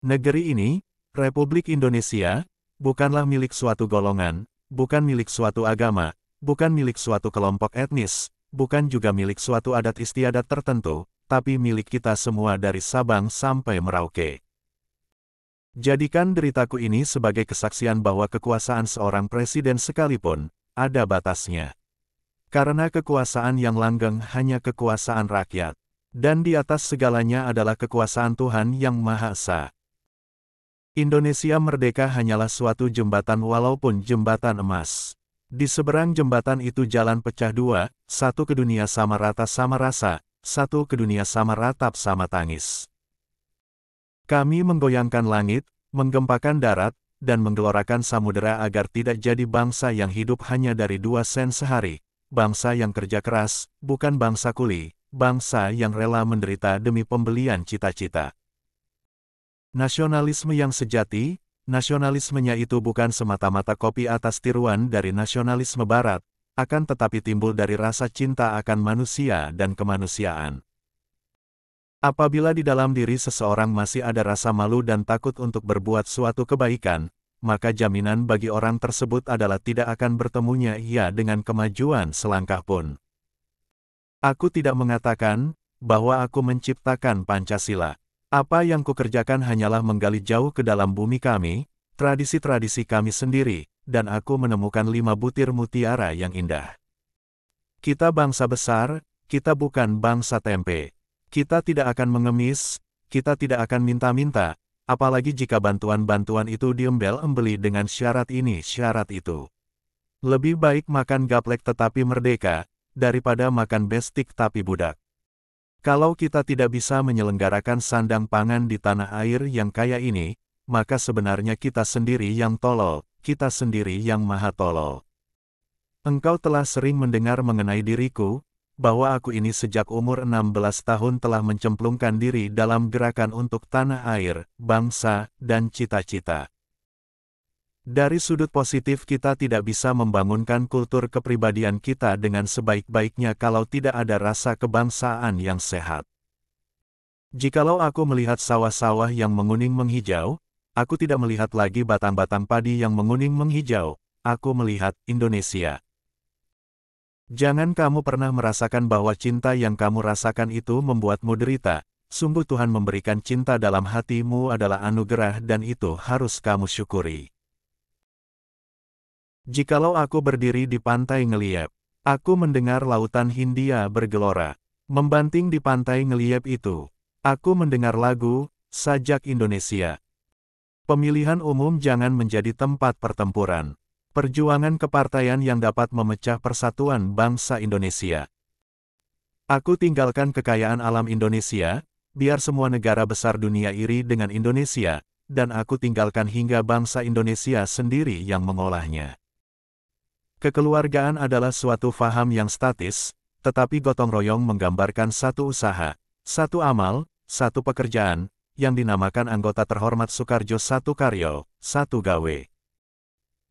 Negeri ini, Republik Indonesia, bukanlah milik suatu golongan, bukan milik suatu agama, bukan milik suatu kelompok etnis, bukan juga milik suatu adat istiadat tertentu, tapi milik kita semua dari Sabang sampai Merauke. Jadikan deritaku ini sebagai kesaksian bahwa kekuasaan seorang presiden sekalipun, ada batasnya. Karena kekuasaan yang langgeng hanya kekuasaan rakyat. Dan di atas segalanya adalah kekuasaan Tuhan Yang Maha Esa. Indonesia merdeka hanyalah suatu jembatan walaupun jembatan emas. Di seberang jembatan itu jalan pecah dua, satu ke dunia sama rata sama rasa, satu ke dunia sama ratap sama tangis. Kami menggoyangkan langit, menggempakan darat, dan menggelorakan samudera agar tidak jadi bangsa yang hidup hanya dari dua sen sehari, bangsa yang kerja keras, bukan bangsa kuli, bangsa yang rela menderita demi pembelian cita-cita. Nasionalisme yang sejati, nasionalismenya itu bukan semata-mata kopi atas tiruan dari nasionalisme barat, akan tetapi timbul dari rasa cinta akan manusia dan kemanusiaan. Apabila di dalam diri seseorang masih ada rasa malu dan takut untuk berbuat suatu kebaikan, maka jaminan bagi orang tersebut adalah tidak akan bertemunya ia dengan kemajuan selangkah pun. Aku tidak mengatakan bahwa aku menciptakan Pancasila. Apa yang kukerjakan hanyalah menggali jauh ke dalam bumi kami, tradisi-tradisi kami sendiri, dan aku menemukan lima butir mutiara yang indah. Kita bangsa besar, kita bukan bangsa tempe. Kita tidak akan mengemis, kita tidak akan minta-minta, apalagi jika bantuan-bantuan itu diembel-embeli dengan syarat ini syarat itu. Lebih baik makan gaplek tetapi merdeka, daripada makan bestik tapi budak. Kalau kita tidak bisa menyelenggarakan sandang pangan di tanah air yang kaya ini, maka sebenarnya kita sendiri yang tolol, kita sendiri yang maha tolol. Engkau telah sering mendengar mengenai diriku, bahwa aku ini sejak umur 16 tahun telah mencemplungkan diri dalam gerakan untuk tanah air, bangsa, dan cita-cita. Dari sudut positif kita tidak bisa membangunkan kultur kepribadian kita dengan sebaik-baiknya kalau tidak ada rasa kebangsaan yang sehat. Jikalau aku melihat sawah-sawah yang menguning menghijau, aku tidak melihat lagi batang-batang padi yang menguning menghijau, aku melihat Indonesia. Jangan kamu pernah merasakan bahwa cinta yang kamu rasakan itu membuatmu derita, sungguh Tuhan memberikan cinta dalam hatimu adalah anugerah dan itu harus kamu syukuri. Jikalau aku berdiri di pantai ngeliep, aku mendengar lautan Hindia bergelora. Membanting di pantai ngeliep itu, aku mendengar lagu, Sajak Indonesia. Pemilihan umum jangan menjadi tempat pertempuran. Perjuangan kepartaian yang dapat memecah persatuan bangsa Indonesia. Aku tinggalkan kekayaan alam Indonesia, biar semua negara besar dunia iri dengan Indonesia, dan aku tinggalkan hingga bangsa Indonesia sendiri yang mengolahnya. Kekeluargaan adalah suatu faham yang statis, tetapi gotong royong menggambarkan satu usaha, satu amal, satu pekerjaan, yang dinamakan anggota terhormat Soekarjo satu karyo, satu gawe.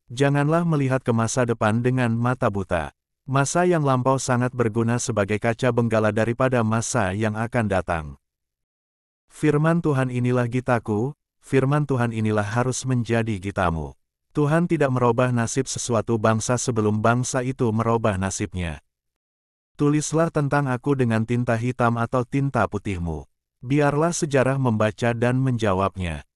Janganlah melihat ke masa depan dengan mata buta. Masa yang lampau sangat berguna sebagai kaca benggala daripada masa yang akan datang. Firman Tuhan inilah gitaku, firman Tuhan inilah harus menjadi gitamu. Tuhan tidak merubah nasib sesuatu bangsa sebelum bangsa itu merubah nasibnya. Tulislah tentang aku dengan tinta hitam atau tinta putihmu. Biarlah sejarah membaca dan menjawabnya.